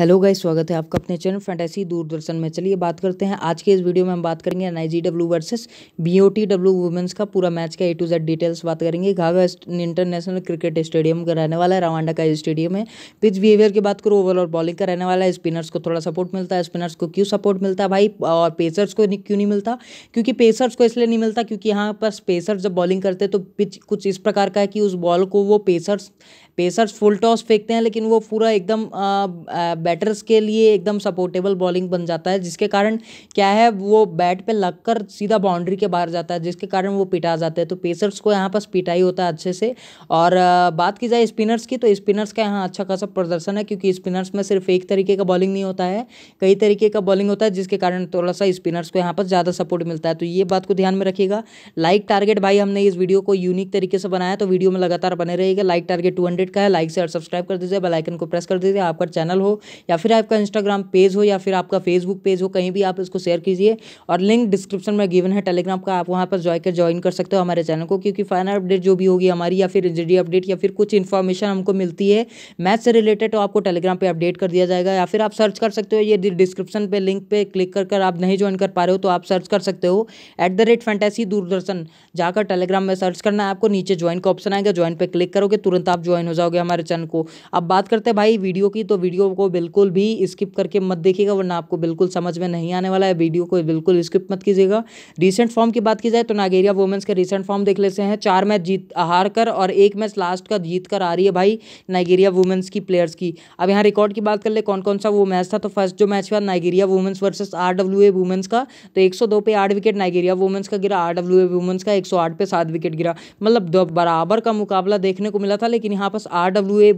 hello guys स्वागत है आपका अपने चैनल फैंटेसी दूरदर्शन में चलिए बात करते हैं आज के इस वीडियो में हम बात करेंगे N I G W versus B O T W womens का पूरा मैच का ए टू जेड डिटेल्स बात करेंगे घाघा इंटरनेशनल क्रिकेट स्टेडियम का रहने वाला है रवांडा का स्टेडियम है पिच बिहेवियर की बात करो ओवर और बॉलिंग का रहने वाला है स्पिनर्स को थोड़ा सपोर्ट मिलता है स्पिनर्स को क्यों सपोर्ट मिलता है भाई और पेसर्स को क्यों नहीं मिलता क्योंकि पेसर्स को इसलिए नहीं मिलता क्योंकि यहाँ पर पेसर्स जब बॉलिंग करते हैं तो पिच कुछ इस प्रकार का है कि उस बॉल को वो पेसर्स पेसर्स फुल टॉस फेंकते हैं लेकिन वो पूरा एकदम बैटर्स के लिए एकदम सपोर्टेबल बॉलिंग बन जाता है जिसके कारण क्या है वो बैट पे लगकर सीधा बाउंड्री के बाहर जाता है जिसके कारण वो पिटा जाता है तो पेसर्स को यहाँ पास पिटाई होता है अच्छे से और बात की जाए स्पिनर्स की तो स्पिनर्स का यहाँ अच्छा खासा प्रदर्शन है क्योंकि स्पिनर्स में सिर्फ एक तरीके का बॉलिंग नहीं होता है कई तरीके का बॉलिंग होता है जिसके कारण थोड़ा सा स्पिनर्स को यहाँ पर ज़्यादा सपोर्ट मिलता है तो ये बात को ध्यान में रखिएगा लाइक टारगेट भाई हमने इस वीडियो को यूनिक तरीके से बनाया तो वीडियो में लगातार बने रहेगा लाइक टारगेट टू का है लाइक से और सब्सक्राइब कर दीजिए बेलाइकन को प्रेस कर दीजिए आपका चैनल हो या फिर आपका इंस्टाग्राम पेज हो या फिर आपका फेसबुक पेज हो कहीं भी आप इसको शेयर कीजिए और लिंक डिस्क्रिप्शन में गिवन है टेलीग्राम का आप वहाँ पर ज्वाइन कर ज्वाइन कर सकते हो हमारे चैनल को क्योंकि फाइनल अपडेट जो भी होगी हमारी या फिर इंजरी अपडेट या फिर कुछ इन्फॉर्मेशन हमको मिलती है मैथ से रिलेटेड तो आपको टेलीग्राम पर अपडेट कर दिया जाएगा या फिर आप सर्च कर सकते हो ये डिस्क्रिप्शन पर लिंक पर क्लिक कर आप नहीं ज्वाइन कर पा रहे हो तो आप सर्च कर सकते हो at the rate fantasy Doordarshan जाकर टेलीग्राम में सर्च करना है आपको नीचे ज्वाइन का ऑप्शन आएगा ज्वाइन पर क्लिक करोगे तुरंत आप ज्वाइन हो जाओगे हमारे चैनल को अब बात करते हैं भाई वीडियो की तो वीडियो को बिल्कुल भी स्किप करके मत देखिएगा वरना आपको बिल्कुल समझ में नहीं आने वाला है वीडियो को बिल्कुल स्किप मत कीजिएगा रिसेंट फॉर्म की बात की जाए तो नागेरिया वुमेंस के रिसेंट फॉर्म देख लेते हैं चार मैच जीत हार कर और एक मैच लास्ट का जीत कर आ रही है भाई नाइगेरिया वुमेंस की प्लेयर्स की अब यहाँ रिकॉर्ड की बात कर ले कौन कौन सा वो मैच था तो फर्स्ट जो मैच हुआ Nigeria womens versus R W A womens का तो एक सौ दो पे आठ विकेट नाइगेरिया वुमेंस का गिरा आर डब्ल्यू ए वुमेंस का एक सौ आठ पे सात विकेट गिरा मतलब बराबर का मुकाबला देखने को मिला था लेकिन यहाँ पास R W A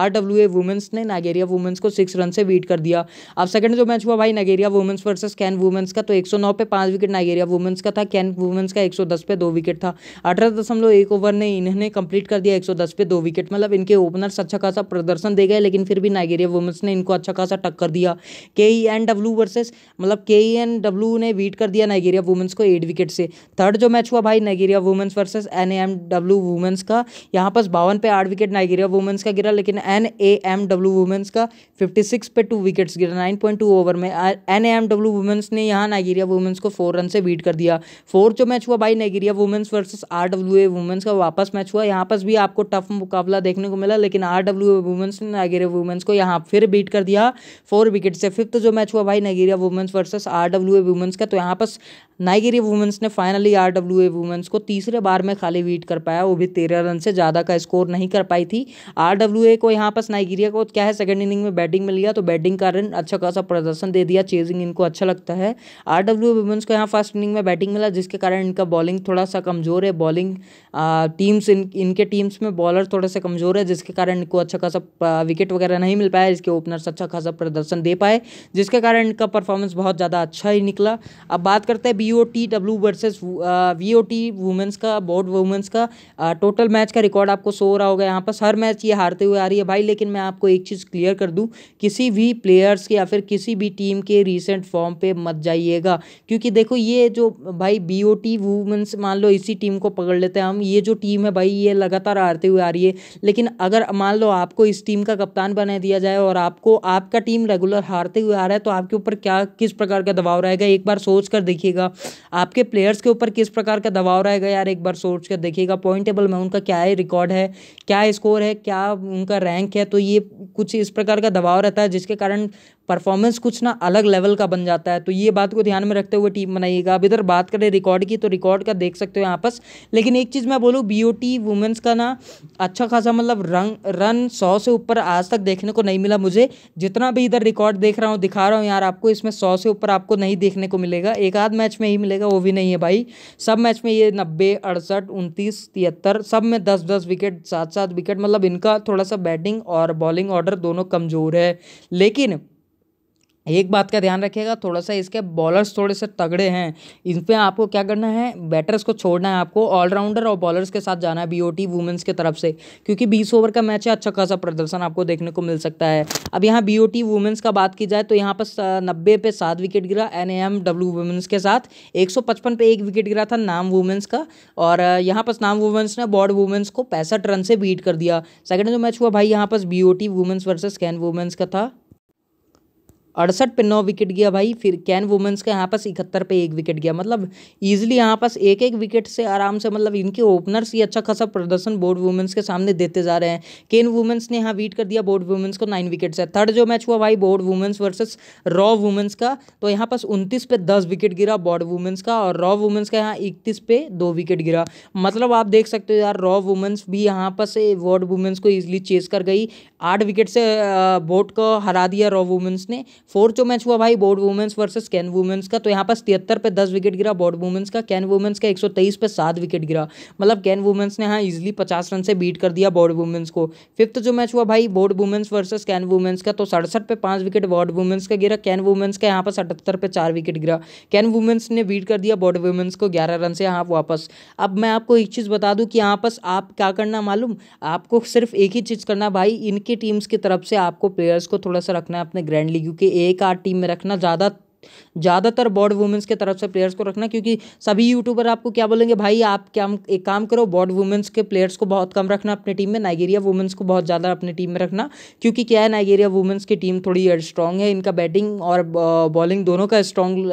R W A womens ने नाइगेरिया वुमेंस को सिक्स रन से बीट कर दिया अब सेकंड जो मैच हुआ भाई नगेरिया वुमेंस वर्सेस कैन वुमेंस का तो एक पे पांच विकेट नगेरिया वुमेंस का था कैन वुमेंस का एक पे दो विकेट था अठारह दशमलव एक ओवर ने इन्होंने कंप्लीट कर दिया एक पे दो विकेट मतलब इनके ओपनर्स अच्छा खासा प्रदर्शन दे गए लेकिन फिर भी नगेरिया वुमेंस ने इनको अच्छा खासा टक्कर दिया के ई एन डब्ल्यू वर्सेस मतलब के ई एन डब्ल्यू ने बीट कर दिया नगेरिया वुमेंस को एट विकेट से थर्ड जो मैच हुआ भाई Nigeria womens versus N M W womens का यहाँ पर बावन पे आठ विकेट नगेरिया वुमेंस का गिरा लेकिन N A M W womens का 56 पे टू विकेट्स गिरा 9.2 ओवर में एन एम डब्ल्यू वुमेंस ने यहाँ नाइगेरिया वुमेंस को फोर रन से बीट कर दिया फोर जो मैच हुआ भाई Nigeria womens versus R W A womens का वापस मैच हुआ यहाँ पर भी आपको टफ मुकाबला देखने को मिला लेकिन आर डब्ल्यू ए वुमेंस ने नाइगेरिया वुमेंस को यहाँ फिर बीट कर दिया फोर विकेट से फिफ्थ जो मैच हुआ भाई Nigeria womens versus R W A womens का तो यहाँ पर नाइगेरिया वुमेंस ने finally R W A womens को तीसरे बार में खाली बीट कर पाया वो भी तेरह रन से ज़्यादा का स्कोर नहीं कर पाई थी आर डब्ल्यू ए को यहाँ पर नाइगेरिया को क्या है सेकेंड इनिंग में बैट बैटिंग में लिया तो बैटिंग कारण अच्छा खासा प्रदर्शन दे दिया चेजिंग इनको अच्छा लगता है आर डब्ल्यू वुमेंस को यहाँ फर्स्ट इनिंग में बैटिंग मिला जिसके कारण इनका बॉलिंग थोड़ा सा कमज़ोर है बॉलिंग टीम्स इन इनके टीम्स में बॉलर थोड़ा सा कमज़ोर है जिसके कारण इनको अच्छा खासा विकेट वगैरह नहीं मिल पाया इसके ओपनर्स अच्छा खासा प्रदर्शन दे पाए जिसके कारण इनका परफॉर्मेंस बहुत ज़्यादा अच्छा ही निकला अब बात करते हैं B O T W versus V O T women's का बोर्ड वुमेंस का टोटल मैच का रिकॉर्ड आपको सो रहा होगा यहाँ पर हर मैच ये हारते हुए आ रही है भाई लेकिन मैं आपको एक चीज़ क्लियर कर दूँ किसी भी प्लेयर्स के या फिर किसी भी टीम के रिसेंट फॉर्म पे मत जाइएगा क्योंकि देखो ये जो भाई बी ओ टी वूमेंस मान लो इसी टीम को पकड़ लेते हैं हम ये जो टीम है भाई ये लगातार हारते हुए आ रही है लेकिन अगर मान लो आपको इस टीम का कप्तान बना दिया जाए और आपको आपका टीम रेगुलर हारते हुए आ रहा है तो आपके ऊपर क्या किस प्रकार का दबाव रहेगा एक बार सोच कर देखिएगा आपके प्लेयर्स के ऊपर किस प्रकार का दबाव रहेगा यार एक बार सोच कर देखिएगा पॉइंट टेबल में उनका क्या है रिकॉर्ड है क्या स्कोर है क्या उनका रैंक है तो ये कुछ इस प्रकार का दबाव दबाव रहता है जिसके कारण परफॉर्मेंस कुछ ना अलग लेवल का बन जाता है तो ये बात को ध्यान में रखते हुए टीम बनाइएगा अब इधर बात करें रिकॉर्ड की तो रिकॉर्ड का देख सकते हो यहाँ पर लेकिन एक चीज़ मैं बोलूँ बी ओ टी वुमेंस का ना अच्छा खासा मतलब रन रन सौ से ऊपर आज तक देखने को नहीं मिला मुझे जितना भी इधर रिकॉर्ड देख रहा हूँ दिखा रहा हूँ यार आपको इसमें सौ से ऊपर आपको नहीं देखने को मिलेगा एक आध मैच में ही मिलेगा वो भी नहीं है भाई सब मैच में ये नब्बे अड़सठ उनतीस तिहत्तर सब में दस दस विकेट सात सात विकेट मतलब इनका थोड़ा सा बैटिंग और बॉलिंग ऑर्डर दोनों कमज़ोर है है लेकिन एक बात का ध्यान रखिएगा थोड़ा सा इसके बॉलर्स थोड़े से तगड़े हैं इन पर आपको क्या करना है बैटर्स को छोड़ना है आपको ऑलराउंडर और बॉलर्स के साथ जाना है बीओटी वुमेंस के तरफ से क्योंकि बीस ओवर का मैच है अच्छा खासा प्रदर्शन आपको देखने को मिल सकता है अब यहाँ बीओटी वुमेंस का बात की जाए तो यहाँ पर नब्बे पे सात विकेट गिरा एन एम डब्ल्यू वुमेंस के साथ एक सौ पचपन पे एक विकेट गिरा था नाम वुमेंस का और यहाँ पर नाम वुमेंस ने बॉर्ड वुमेंस को पैंसठ रन से बीट कर दिया सेकेंड जो मैच हुआ भाई यहाँ पर टी वुमेंस वर्सेस कैन वुमेंस का था अड़सठ पे नौ विकेट गया भाई फिर कैन वुमेंस का यहाँ पास इकहत्तर पे एक विकेट गया मतलब ईजिली यहाँ पास एक एक विकेट से आराम से मतलब इनके ओपनर्स ही अच्छा खासा प्रदर्शन बोर्ड वुमेंस के सामने देते जा रहे हैं कैन वुमेंस ने यहाँ बीट कर दिया बोर्ड वुमेंस को नाइन विकेट से थर्ड जो मैच हुआ भाई बोर्ड वुमेंस वर्सेस रॉ वुमेंस का तो यहाँ पास उनतीस पे दस विकेट गिरा बोर्ड वुमेंस का और रॉ वुमेंस का यहाँ इकतीस पे दो विकेट गिरा मतलब आप देख सकते हो यार रॉ वुमेंस भी यहाँ पास बोर्ड वुमेंस को ईजिली चेस कर गई आठ विकेट से बोर्ड को हरा दिया रॉ वुमेंस ने फोर्थ जो मैच हुआ भाई बोर्ड वुमेंस वर्सेस कैन वुमेंस का तो यहाँ पास तिहत्तर पे दस विकेट गिरा बोर्ड वुमेंस का कैन वुमेंस का एक सौ तेईस पे सात विकेट गिरा मतलब कैन वुमेंस ने हाँ इजिली पचास रन से बीट कर दिया बोर्ड वुमेंस को फिफ्थ जो मैच हुआ भाई बोर्ड वुमेंस वर्सेस कैन वुमेंस का तो सड़सठ पे पाँच विकेट बॉर्ड वुमेंस का गिरा कैन वुमेंस का यहाँ पर अठहत्तर पे चार विकेट गिरा कैन वुमेंस ने बीट कर दिया बॉर्ड वुमेंस को ग्यारह रन से यहाँ वापस अब मैं आपको एक चीज़ बता दूँ कि यहाँ पास आप क्या करना मालूम आपको सिर्फ एक ही चीज़ करना भाई इनकी टीम्स की तरफ से आपको प्लेयर्स को थोड़ा सा रखना है अपने ग्रैंड लीग के एक आठ टीम में रखना ज़्यादा ज़्यादातर बॉड वुमेंस के तरफ से प्लेयर्स को रखना क्योंकि सभी यूट्यूबर आपको क्या बोलेंगे भाई आप क्या एक काम करो बॉड वुमेंस के प्लेयर्स को बहुत कम रखना अपनी टीम में नाइगेरिया वुमेंस को बहुत ज़्यादा अपनी टीम में रखना क्योंकि क्या है नाइगेरिया वुमेंस की टीम थोड़ी स्ट्रॉन्ग है इनका बैटिंग और बॉलिंग दोनों का स्ट्रॉन्ग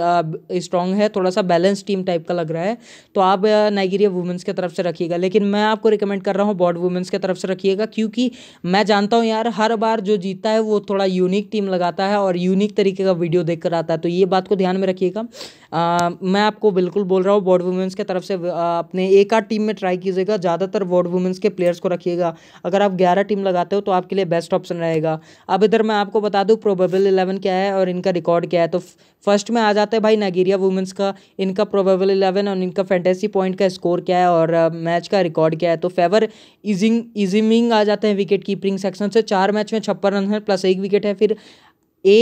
स्ट्रॉन्ग है थोड़ा सा बैलेंस टीम टाइप का लग रहा है तो आप नाइगेरिया वुमेंस की तरफ से रखिएगा लेकिन मैं आपको रिकमेंड कर रहा हूँ बॉड वुमेंस की तरफ से रखिएगा क्योंकि मैं जानता हूँ यार हर बार जो जीतता है वो थोड़ा यूनिक टीम लगाता है और यूनिक तरीके का वीडियो देख आता है तो ये बात को ध्यान में रखिएगा मैं आपको बिल्कुल बोल रहा हूँ बॉर्ड वुमेंस के तरफ से अपने एक आध टीम में ट्राई कीजिएगा ज़्यादातर बॉर्ड वुमेंस के प्लेयर्स को रखिएगा अगर आप ग्यारह टीम लगाते हो तो आपके लिए बेस्ट ऑप्शन रहेगा अब इधर मैं आपको बता दूँ प्रोबेबल इलेवन क्या है और इनका रिकॉर्ड क्या है तो फर्स्ट में तो आ जाते हैं भाई नाइजीरिया वुमेंस का इनका प्रोबेबल इलेवन और इनका फैंटेसी पॉइंट का स्कोर क्या है और मैच का रिकॉर्ड क्या है तो फेवर इजिंग इजिमिंग आ जाते हैं विकेट कीपिंग सेक्शन से चार मैच में छप्पन रन है प्लस एक विकेट है फिर ए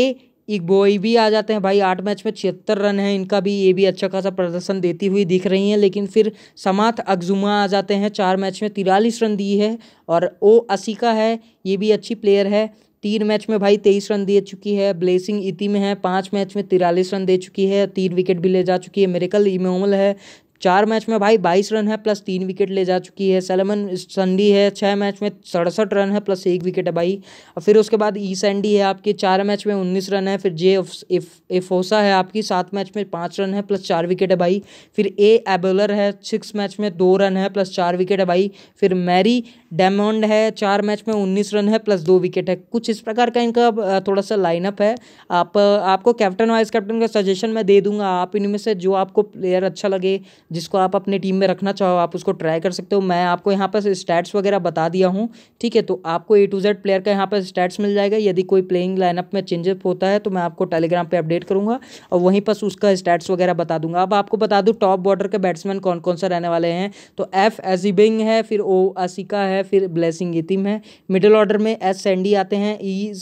एक बॉय भी आ जाते हैं भाई आठ मैच में छिहत्तर रन है इनका भी ये भी अच्छा खासा प्रदर्शन देती हुई दिख रही हैं लेकिन फिर समात अगजुमा आ जाते हैं चार मैच में तिरालीस रन दी है और ओ असिका है ये भी अच्छी प्लेयर है तीन मैच में भाई तेईस रन दे चुकी है ब्लेसिंग इति में है पाँच मैच में तिरालीस रन दे चुकी है तीन विकेट भी ले जा चुकी है मेरेकल इमोमल है चार मैच में भाई बाईस रन है प्लस तीन विकेट ले जा चुकी है सलमन संडी है छः मैच में सड़सठ रन है प्लस एक विकेट है भाई और फिर उसके बाद ई सैंडी है आपके चार मैच में उन्नीस रन है फिर जे एफोसा है आपकी सात मैच में पाँच रन है प्लस चार विकेट है भाई फिर ए एबोलर है सिक्स मैच में दो रन है प्लस चार विकेट है भाई फिर मैरी डेमोंड है चार मैच में उन्नीस रन है प्लस दो विकेट है कुछ इस प्रकार का इनका थोड़ा सा लाइनअप है आप आपको कैप्टन वाइस कैप्टन का सजेशन मैं दे दूंगा आप इनमें से जो आपको प्लेयर अच्छा लगे जिसको आप अपने टीम में रखना चाहो आप उसको ट्राई कर सकते हो मैं आपको यहाँ पर स्टैट्स वगैरह बता दिया हूँ ठीक है तो आपको ए टू जेड प्लेयर का यहाँ पर स्टैट्स मिल जाएगा यदि कोई प्लेइंग लाइनअप में चेंजअप होता है तो मैं आपको टेलीग्राम पर अपडेट करूँगा और वहीं पर उसका स्टैट्स वगैरह बता दूंगा अब आपको बता दूँ टॉप बॉर्डर के बैट्समैन कौन कौन सा रहने वाले हैं तो एफ एजिबिंग है फिर ओ असिका है फिर ब्लेसिंग इतिम है मिडिल ऑर्डर में एस सैंडी आते हैं ई e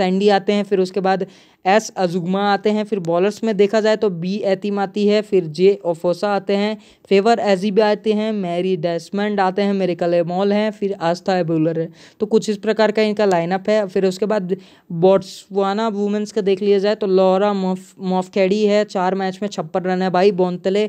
सैंडी आते हैं फिर उसके बाद एस अजुगमा आते हैं फिर बॉलर्स में देखा जाए तो बी एतिम आती है फिर जे ओफोसा आते हैं फेवर एजीबी आते हैं मैरी डेस्मंड आते हैं मेरे कलेमोल हैं फिर आस्था है बोलर है तो कुछ इस प्रकार का इनका लाइनअप है फिर उसके बाद बॉट्सवाना वुमेंस का देख लिया जाए तो लॉरा मोफकेडी है चार मैच में छप्पन रन है भाई बोनतले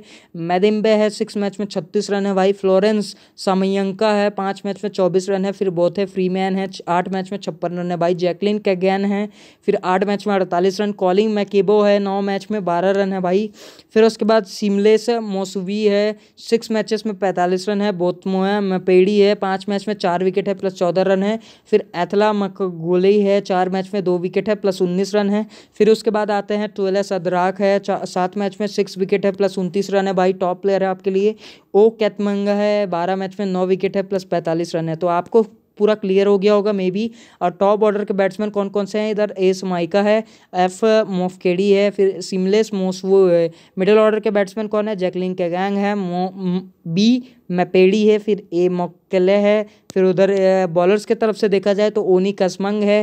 मैदिम्बे है सिक्स मैच में छत्तीस रन है भाई फ्लोरेंस समयंका है पाँच मैच में चौबीस रन है फिर बोथे फ्रीमैन है आठ मैच में छप्पन रन है भाई जैकलिन कैगैन है फिर आठ मैच में अड़तालीस चालीस रन कॉलिंग मैकेबो है नौ मैच में बारह रन है भाई फिर उसके बाद सिमलेस है है सिक्स मैचेस में पैंतालीस रन है बोतमो है मपेड़ी है पाँच मैच में चार विकेट है प्लस चौदह रन है फिर एथला मकगोली है चार मैच में दो विकेट है प्लस उन्नीस रन है फिर उसके बाद आते हैं ट्वेलस अदराक है सात मैच में सिक्स विकेट है प्लस उनतीस रन है भाई टॉप प्लेयर है आपके लिए ओ कैतमंग है बारह मैच में नौ विकेट है प्लस पैंतालीस रन है तो आपको पूरा क्लियर हो गया होगा मे बी और टॉप ऑर्डर के बैट्समैन कौन कौन से हैं इधर एस माइका है एफ मोफकेडी है फिर सिमलेस मोसवो है मिडिल ऑर्डर के बैट्समैन कौन है जैकलिन कैगैंग है मो बी मैपेडी है फिर ए मोकेले है फिर उधर बॉलर्स के तरफ से देखा जाए तो ओनी कसमंग है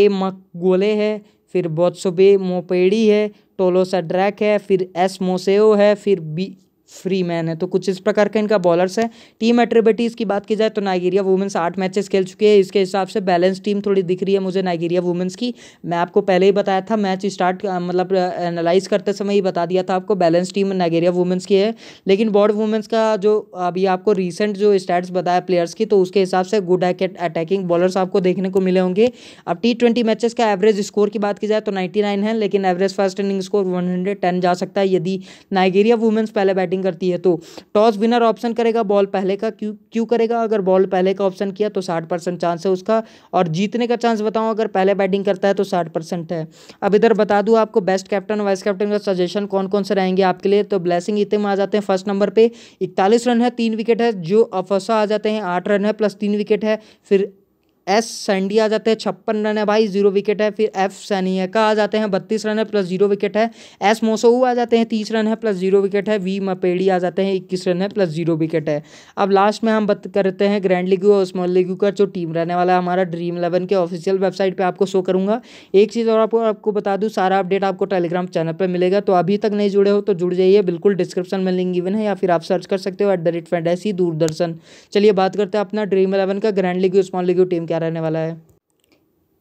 ए मकगोले है फिर बॉत्सोबे मोपेडी है टोलोसा ड्रैक है फिर एस मोसेओ है फिर बी फ्री मैन है तो कुछ इस प्रकार का इनका बॉलर्स है टीम एट्रिबिटीज़ की बात की जाए तो नाइगेरिया वुमेंस आठ मैचेस खेल चुकी है इसके हिसाब से बैलेंस टीम थोड़ी दिख रही है मुझे नाइगेरिया वुमेंस की मैं आपको पहले ही बताया था मैच स्टार्ट मतलब एनालाइज करते समय ही बता दिया था आपको बैलेंस टीम नाइगेरिया वुमेंस की है लेकिन बॉर्ड वुमेंस का जो अभी आपको रिसेंट जो स्टैट्स बताया प्लेयर्स की तो उसके हिसाब से गुड अटैकिंग बॉलर्स आपको देखने को मिले होंगे अब टी ट्वेंटी मैचेस का एवरेज स्कोर की बात की जाए तो नाइन्टी है लेकिन average first inning score one जा सकता है यदि नाइगेरिया वुमेंस पहले बैटिंग बैटिंग करती है तो टॉस विनर ऑप्शन करेगा बॉल पहले का क्यों क्यों करेगा अगर बॉल पहले का ऑप्शन किया तो साठ परसेंट चांस है उसका और जीतने का चांस बताऊँ अगर पहले बैटिंग करता है तो साठ परसेंट है अब इधर बता दूँ आपको बेस्ट कैप्टन वाइस कैप्टन का सजेशन कौन कौन से रहेंगे आपके लिए तो ब्लैसिंग इतम आ जाते हैं फर्स्ट नंबर पर इकतालीस रन है तीन विकेट है जो अफसा आ जाते हैं आठ रन है प्लस तीन विकेट है फिर एस सैंडी आ जाते हैं छप्पन रन है भाई जीरो विकेट है फिर एफ सैनियका आ जाते हैं बत्तीस रन है प्लस जीरो विकेट है एस मोसोऊ आ जाते हैं तीस रन है प्लस जीरो विकेट है वी मपेड़ी आ जाते हैं इक्कीस रन है प्लस जीरो विकेट है अब लास्ट में हम बात करते हैं ग्रैंड लीग और स्मॉल लीग का जो टीम रहने वाला है हमारा ड्रीम इलेवन के ऑफिशियल वेबसाइट पर आपको शो करूँगा एक चीज़ और आपको आपको बता दूँ सारा अपडेट आपको टेलीग्राम चैनल पर मिलेगा तो अभी तक नहीं जुड़े हो तो जुड़ जाइए बिल्कुल डिस्क्रिप्शन में लिंक इवन है या फिर आप सर्च कर सकते हो एट द रेट दूरदर्शन चलिए बात करते हैं अपना ड्रीम इलेवन का ग्रैंड लीग और स्मॉल लीग टीम क्या रहने वाला है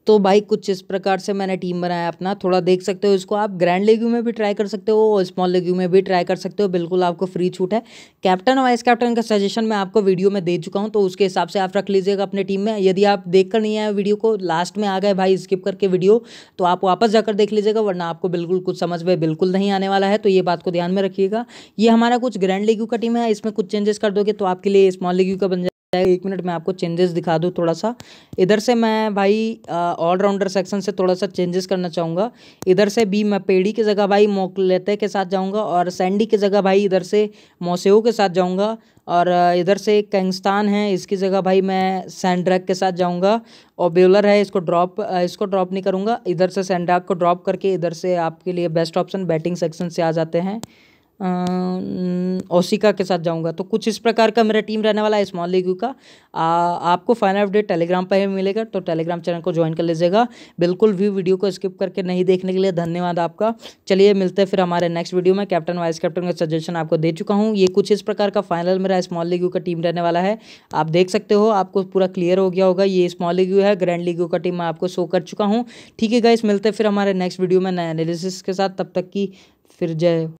तो भाई कुछ इस प्रकार से मैंने टीम बनाया अपना थोड़ा देख सकते हो इसको आप ग्रैंड लेग्यू में भी ट्राई कर सकते हो और स्मॉल लेग्यू में भी ट्राई कर सकते हो बिल्कुल आपको फ्री छूट है कैप्टन और वाइस कैप्टन का सजेशन मैं आपको वीडियो में दे चुका हूं तो उसके हिसाब से आप रख लीजिएगा अपने टीम में यदि आप देख कर नहीं आए वीडियो को लास्ट में आ गए भाई स्किप करके वीडियो तो आप वापस जाकर देख लीजिएगा वरना आपको बिल्कुल कुछ समझ में बिल्कुल नहीं आने वाला है तो ये बात को ध्यान में रखिएगा ये हमारा कुछ ग्रैंड लेग्यू का टीम है इसमें कुछ चेंजेस कर दोगे तो आपके लिए स्मॉल लेग्यू का बन एक मिनट मैं आपको चेंजेस दिखा दूँ थोड़ा सा इधर से मैं भाई ऑलराउंडर सेक्शन से थोड़ा सा चेंजेस करना चाहूँगा इधर से भी मैं पेड़ी की जगह भाई मोकलेते के साथ जाऊँगा और सैंडी की जगह भाई इधर से मोसेओ के साथ जाऊँगा और इधर से कैंगस्तान है इसकी जगह भाई मैं सैंड्रैक के साथ जाऊँगा और बेलर है इसको ड्रॉप इसको ड्रॉप नहीं करूँगा इधर से सैंड्रैक को ड्रॉप करके इधर से आपके लिए बेस्ट ऑप्शन बैटिंग सेक्शन से आ जाते हैं ओसिका के साथ जाऊंगा तो कुछ इस प्रकार का मेरा टीम रहने वाला है स्मॉल लीग यू का आ, आपको फाइनल अपडेट टेलीग्राम पर ही मिलेगा तो टेलीग्राम चैनल को ज्वाइन कर लीजिएगा बिल्कुल भी वीडियो को स्किप करके नहीं देखने के लिए धन्यवाद आपका चलिए मिलते हैं फिर हमारे नेक्स्ट वीडियो में कैप्टन वाइस कैप्टन का सजेशन आपको दे चुका हूँ ये कुछ इस प्रकार का फाइनल मेरा स्मॉल लीग यू का टीम रहने वाला है आप देख सकते हो आपको पूरा क्लियर हो गया होगा ये स्मॉल लीग यू है ग्रैंड लीग यू का टीम मैं आपको शो कर चुका हूँ ठीक है गाइस मिलते फिर हमारे नेक्स्ट वीडियो में नए एनालिसिस के साथ तब तक की फिर जय